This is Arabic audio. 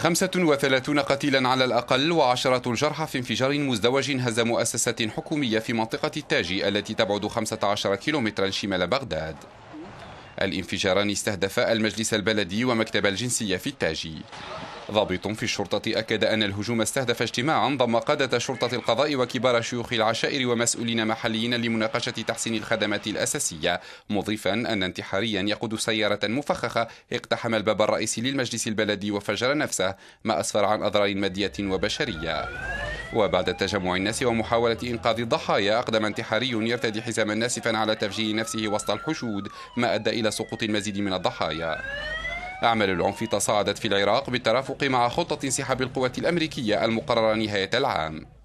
35 قتيلا على الأقل وعشرة الجرحى في انفجار مزدوج هز مؤسسة حكومية في منطقة التاجي التي تبعد 15 كيلومترا شمال بغداد الانفجاران استهدفا المجلس البلدي ومكتب الجنسية في التاجي ضابط في الشرطة أكد أن الهجوم استهدف اجتماعا ضم قادة شرطة القضاء وكبار شيوخ العشائر ومسؤولين محليين لمناقشة تحسين الخدمات الأساسية مضيفا أن انتحاريا يقود سيارة مفخخة اقتحم الباب الرئيسي للمجلس البلدي وفجر نفسه ما أسفر عن أضرار مادية وبشرية وبعد تجمع الناس ومحاولة إنقاذ الضحايا أقدم انتحاري يرتدي حزاما ناسفا على تفجير نفسه وسط الحشود ما أدى إلى سقوط المزيد من الضحايا أعمال العنف تصاعدت في العراق بالترافق مع خطة انسحاب القوات الأمريكية المقررة نهاية العام